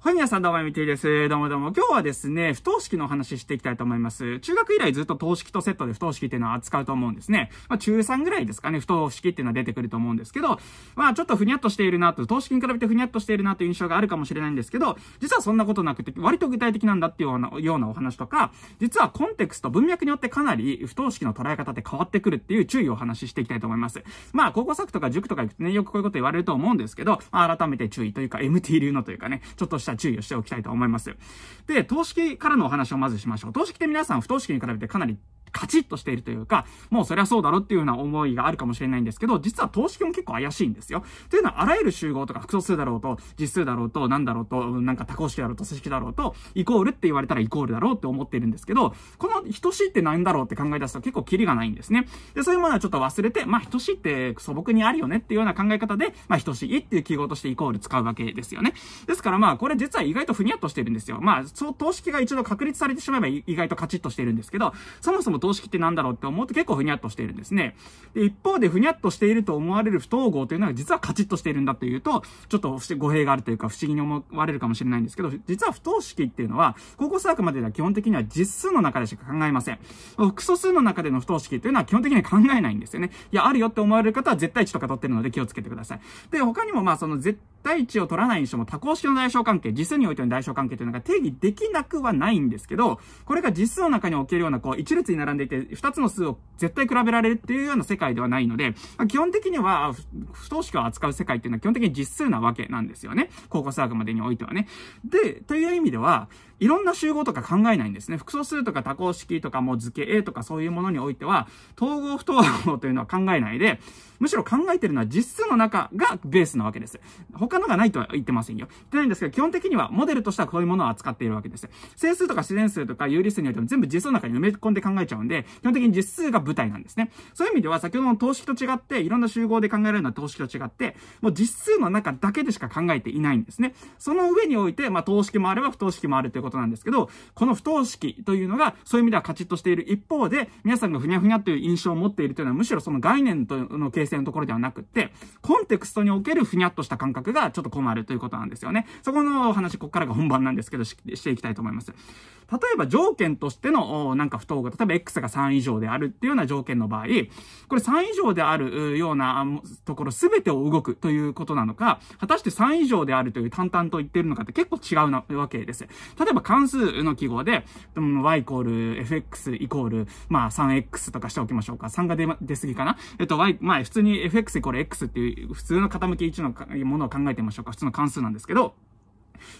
はい、皆さんどうも、みていです。どうもどうも。今日はですね、不等式のお話ししていきたいと思います。中学以来ずっと等式とセットで不等式っていうのは扱うと思うんですね。まあ、中3ぐらいですかね、不等式っていうのは出てくると思うんですけど、まあ、ちょっとふにゃっとしているなと、等式に比べてふにゃっとしているなという印象があるかもしれないんですけど、実はそんなことなくて、割と具体的なんだっていうようなようなお話とか、実はコンテクスト、文脈によってかなり不等式の捉え方って変わってくるっていう注意をお話ししていきたいと思います。まあ、高校作とか塾とか行くとね、よくこういうこと言われると思うんですけど、まあ、改めて注意というか、MT 流のというかね、ちょっとしたら注意をしておきたいと思います。で、投資からのお話をまずしましょう。投資って皆さん不投資に比べてかなりカチッとしているというか、もうそりゃそうだろっていうような思いがあるかもしれないんですけど、実は投資も結構怪しいんですよ。というのは、あらゆる集合とか複素数だろうと、実数だろうと、なんだろうと、なんか多項式だろうと、数式だろうと、イコールって言われたらイコールだろうって思っているんですけど、この等しいって何だろうって考え出すと結構キリがないんですね。で、そういうものはちょっと忘れて、まあ、等しいって素朴にあるよねっていうような考え方で、まあ、等しいっていう記号としてイコール使うわけですよね。ですからまあ、これ実は意外とふにゃっとしてるんですよ。まあ、そう、等式が一度確立されてしまえば意外とカチッとしてるんですけど、そもそもの等式って何だろうって思うと結構ふにゃっとしているんですね。で、一方でふにゃっとしていると思われる不等号というのは実はカチッとしているんだというと、ちょっと語弊があるというか不思議に思われるかもしれないんですけど、実は不等式っていうのは、高校数学まででは基本的には実数の中でしか考えません。複素数の中での不等式というのは基本的には考えないんですよね。いや、あるよって思われる方は絶対値とか取ってるので気をつけてください。で、他にもまあその絶対値を取らないにしても多項式の代償関係、実数においての代償関係というのが定義できなくはないんですけど、これが実数の中におけるようなこう一列になるんでいて、2つの数を絶対比べられるっていうような世界ではないので、基本的には、不等式を扱う世界っていうのは基本的に実数なわけなんですよね。高校数学までにおいてはね。で、という意味では、いろんな集合とか考えないんですね。複素数とか多項式とかもう図形 A とかそういうものにおいては、統合不統合というのは考えないで、むしろ考えてるのは実数の中がベースなわけです。他のがないとは言ってませんよ。言ってないんですけど、基本的にはモデルとしてはこういうものを扱っているわけです。整数とか自然数とか有理数においても全部実数の中に埋め込んで考えちゃうョで、基本的に実数が舞台なんですね。そういう意味では、先ほどの等式と違って、いろんな集合で考えられるのは等式と違って、もう実数の中だけでしか考えていないんですね。その上において、まあ、等式もあれば不等式もあるということなんですけど、この不等式というのが、そういう意味ではカチッとしている一方で、皆さんがふにゃふにゃという印象を持っているというのは、むしろその概念との形成のところではなくって、コンテクストにおけるふにゃっとした感覚がちょっと困るということなんですよね。そこのお話、ここからが本番なんですけどし、していきたいと思います。例えば条件としての、なんか不等が、例えば x X が3以上であるっていうような条件の場合、これ3以上であるようなところ全てを動くということなのか、果たして3以上であるという淡々と言ってるのかって結構違うなわけです。例えば関数の記号で、y イコール fx イコール、まあ 3x とかしておきましょうか。3が出、出すぎかなえっと y、まあ普通に fx イコール x っていう普通の傾き1のものを考えてみましょうか。普通の関数なんですけど、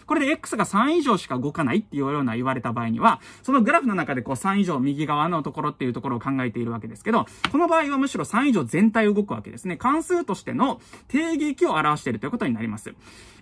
これで X が3以上しか動かないっていうような言われた場合には、そのグラフの中でこう3以上右側のところっていうところを考えているわけですけど、この場合はむしろ3以上全体動くわけですね。関数としての定義域を表しているということになります。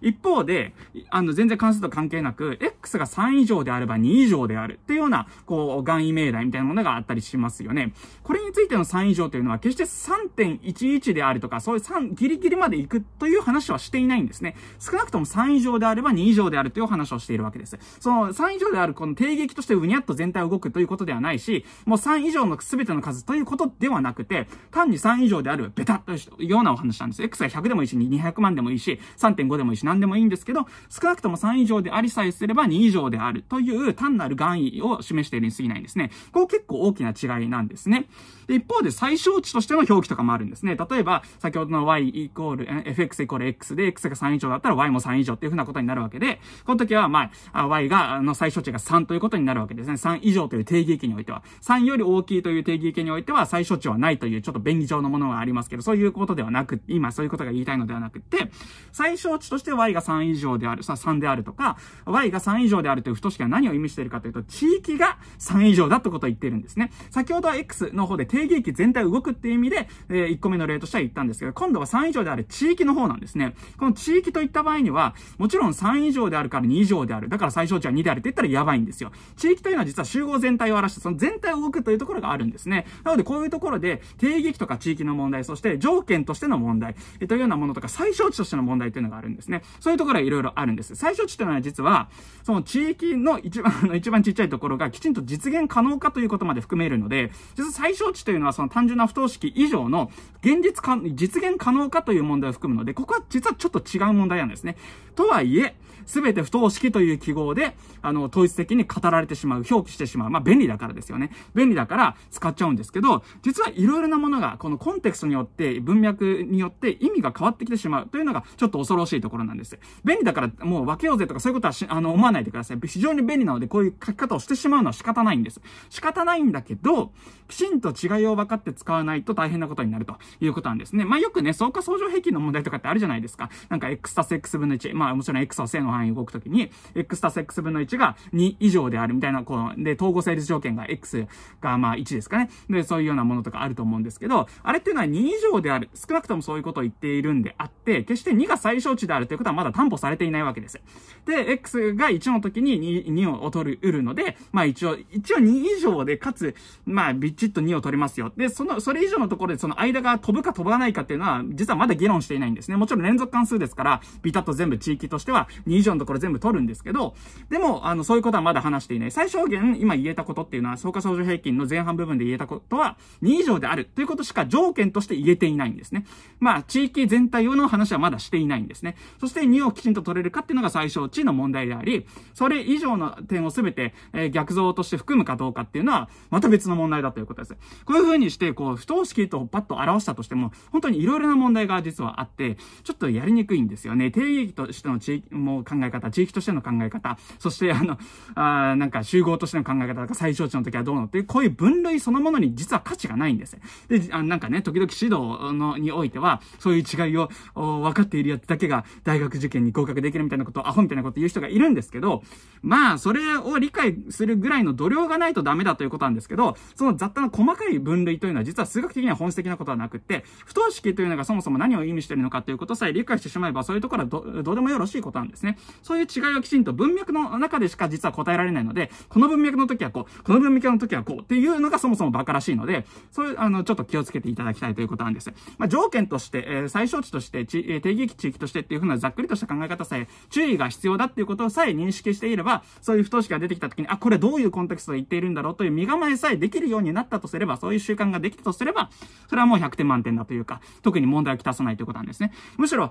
一方で、あの、全然関数と関係なく、X が3以上であれば2以上であるっていうような、こう、願意命題みたいなものがあったりしますよね。これについての3以上というのは、決して3.11であるとか、そういう3、ギリギリまで行くという話はしていないんですね。少なくとも3以上であれば2以上であるというお話をしているわけです。その3以上であるこの定撃としてうにゃっと全体動くということではないし、もう3以上の全ての数ということではなくて、単に3以上であるベタッというようなお話なんです。X が100でもいいし、200万でもいいし、3.5でもいいし、何でもいいんですけど、少なくとも3以上でありさえすれば2以上であるという単なる願意を示しているに過ぎないんですね。こう結構大きな違いなんですね。で、一方で最小値としての表記とかもあるんですね。例えば、先ほどの y イコール、fx イコール x で x が3以上だったら y も3以上っていうふうなことになるわけけで、この時は、まあ、y が、あの、最小値が3ということになるわけですね。3以上という定義域においては。3より大きいという定義域においては、最小値はないという、ちょっと便宜上のものがありますけど、そういうことではなく、今そういうことが言いたいのではなくて、最小値として y が3以上である、さ、3であるとか、y が3以上であるという不等式は何を意味しているかというと、地域が3以上だってことを言っているんですね。先ほどは x の方で定義域全体動くっていう意味で、えー、1個目の例としては言ったんですけど、今度は3以上である地域の方なんですね。この地域といった場合には、もちろん3以以上であるから2以上である。だから最小値は2であるって言ったらやばいんですよ。地域というのは実は集合全体を表して、その全体を動くというところがあるんですね。なのでこういうところで、定義とか地域の問題、そして条件としての問題、というようなものとか、最小値としての問題というのがあるんですね。そういうところはいろいろあるんです。最小値というのは実は、その地域の一番、の一番ちっちゃいところがきちんと実現可能かということまで含めるので、実は最小値というのはその単純な不等式以上の現実か、実現可能かという問題を含むので、ここは実はちょっと違う問題なんですね。とはいえ、全て不等式という記号で、あの、統一的に語られてしまう、表記してしまう。まあ、便利だからですよね。便利だから使っちゃうんですけど、実はいろいろなものが、このコンテクストによって、文脈によって意味が変わってきてしまうというのが、ちょっと恐ろしいところなんです。便利だからもう分けようぜとかそういうことはあの、思わないでください。非常に便利なので、こういう書き方をしてしまうのは仕方ないんです。仕方ないんだけど、きちんと違いを分かって使わないと大変なことになるということなんですね。まあ、よくね、相加相乗平均の問題とかってあるじゃないですか。なんか x たす x 分の1。まあ、もちろん x を線の範囲動くときに、x たす x 分の1が2以上であるみたいな、こう、で、統合成立条件が x がまあ1ですかね。で、そういうようなものとかあると思うんですけど、あれっていうのは2以上である。少なくともそういうことを言っているんであって、決して2が最小値であるということはまだ担保されていないわけです。で、x が1の時に 2, 2を取る、得るので、まあ一応、一応2以上で、かつ、まあビチッと2を取りますよ。で、その、それ以上のところでその間が飛ぶか飛ばないかっていうのは、実はまだ議論していないんですね。もちろん連続関数ですから、ビタッと全部地域としては2以上のところ全部取るんですけど、でも、あの、そういうことはまだ話していない。最小限、今言えたことっていうのは、総価相乗平均の前半部分で言えたことは、2以上であるということしか条件として言えていないんですね。まあ、地域全体用の話はまだしていないんですね。そして2をきちんと取れるかっていうのが最小値の問題であり、それ以上の点を全て、え逆像として含むかどうかっていうのは、また別の問題だということです。こういう風にして、こう、不等式とパッと表したとしても、本当に色々な問題が実はあって、ちょっとやりにくいんですよね。定義としての地域、も考え方、地域としての考え方、そしてあの、あなんか集合としての考え方とか最小値の時はどうのっていう、こういう分類そのものに実は価値がないんです。で、あなんかね、時々指導のにおいては、そういう違いを分かっているやつだけが大学受験に合格できるみたいなこと、アホみたいなこと言う人がいるんですけど、まあ、それを理解するぐらいの度量がないとダメだということなんですけど、その雑多な細かい分類というのは実は数学的には本質的なことはなくって、不等式というのがそもそも何を意味しているのかということさえ理解してしまえば、そういうところはどうでもよろしいことなんですね。ね。そういう違いはきちんと文脈の中でしか実は答えられないので、この文脈の時はこう、この文脈の時はこうっていうのがそもそもバカらしいので、そういう、あの、ちょっと気をつけていただきたいということなんです。まあ、条件として、えー、最小値として、ちえー、定義域地域としてっていうふうなざっくりとした考え方さえ、注意が必要だっていうことをさえ認識していれば、そういう不等式が出てきた時に、あ、これどういうコンテクストで言っているんだろうという身構えさえできるようになったとすれば、そういう習慣ができたとすれば、それはもう100点満点だというか、特に問題をきたさないということなんですね。むしろ、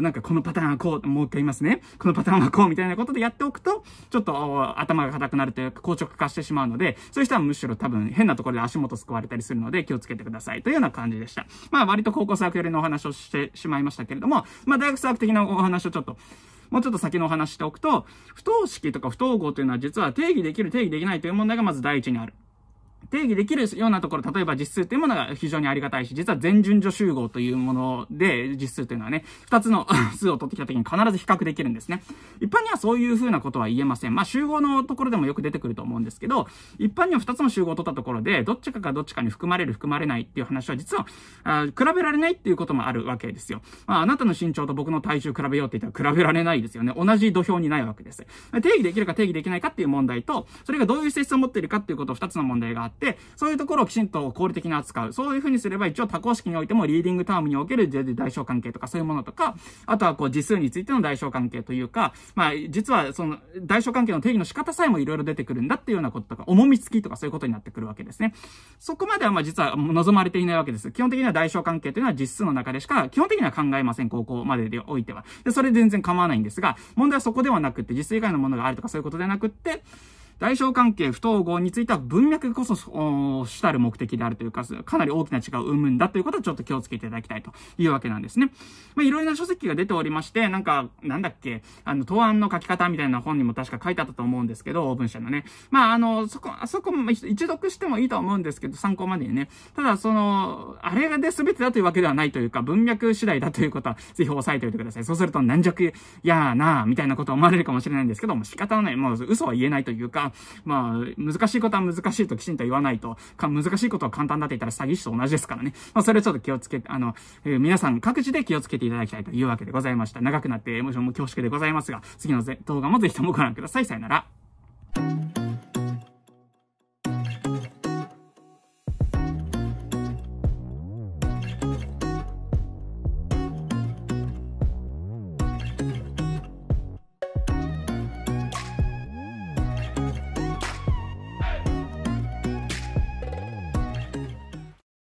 なんかこのパターンはこう、もう一回言いますね。このパターンはこうみたいなことでやっておくと、ちょっと頭が硬くなるというか、硬直化してしまうので、そういう人はむしろ多分変なところで足元すくわれたりするので気をつけてくださいというような感じでした。まあ割と高校サークル寄りのお話をしてしまいましたけれども、まあ大学サーク的なお話をちょっともうちょっと先のお話しておくと、不等式とか不等号というのは実は定義できる定義できないという問題がまず第一にある。定義できるようなところ、例えば実数っていうものが非常にありがたいし、実は全順序集合というもので、実数というのはね、二つの 数を取ってきた時に必ず比較できるんですね。一般にはそういうふうなことは言えません。まあ、集合のところでもよく出てくると思うんですけど、一般には二つの集合を取ったところで、どっちかがどっちかに含まれる、含まれないっていう話は実は、あ比べられないっていうこともあるわけですよ。まあ、あなたの身長と僕の体重比べようって言ったら比べられないですよね。同じ土俵にないわけです。定義できるか定義できないかっていう問題と、それがどういう性質を持っているかっていうこと二つの問題があって、、そういうところをきちんと効率的に扱う。そういうふうにすれば一応多項式においてもリーディングタームにおける代償関係とかそういうものとか、あとはこう時数についての代償関係というか、まあ実はその代償関係の定義の仕方さえもいろいろ出てくるんだっていうようなこととか、重み付きとかそういうことになってくるわけですね。そこまではまあ実は望まれていないわけです。基本的には代償関係というのは実数の中でしか基本的には考えません。高校まででおいては。で、それ全然構わないんですが、問題はそこではなくって、実数以外のものがあるとかそういうことではなくって、大小関係不統合については文脈こそ主たる目的であるというか、かなり大きな違いを生むんだということはちょっと気をつけていただきたいというわけなんですね。まあ、いろいろな書籍が出ておりまして、なんか、なんだっけ、あの、答案の書き方みたいな本にも確か書いてあったと思うんですけど、文社のね。まあ、あの、そこ、あそこも一読してもいいと思うんですけど、参考までにね。ただ、その、あれがで全てだというわけではないというか、文脈次第だということは、ぜひ押さえておいてください。そうすると、軟弱やなみたいなことを思われるかもしれないんですけども、仕方ない。もう嘘は言えないというか、まあ、難しいことは難しいときちんと言わないと、か難しいことは簡単だって言ったら詐欺師と同じですからね。まあ、それをちょっと気をつけて、あの、えー、皆さん各自で気をつけていただきたいというわけでございました。長くなって、もちろん恐縮でございますが、次の動画もぜひともご覧ください。さよなら。